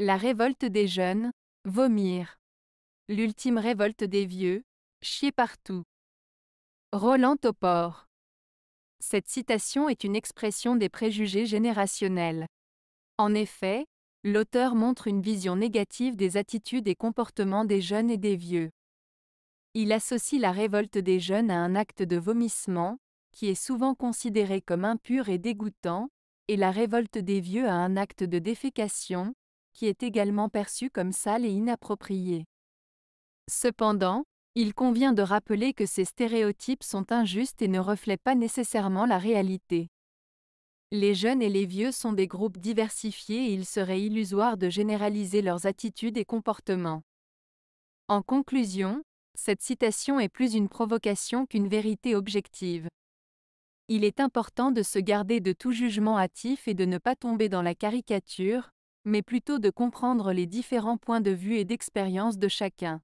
La révolte des jeunes, vomir. L'ultime révolte des vieux, chier partout. Roland Topor. Cette citation est une expression des préjugés générationnels. En effet, l'auteur montre une vision négative des attitudes et comportements des jeunes et des vieux. Il associe la révolte des jeunes à un acte de vomissement, qui est souvent considéré comme impur et dégoûtant, et la révolte des vieux à un acte de défécation, qui est également perçue comme sale et inappropriée. Cependant, il convient de rappeler que ces stéréotypes sont injustes et ne reflètent pas nécessairement la réalité. Les jeunes et les vieux sont des groupes diversifiés et il serait illusoire de généraliser leurs attitudes et comportements. En conclusion, cette citation est plus une provocation qu'une vérité objective. Il est important de se garder de tout jugement hâtif et de ne pas tomber dans la caricature, mais plutôt de comprendre les différents points de vue et d'expérience de chacun.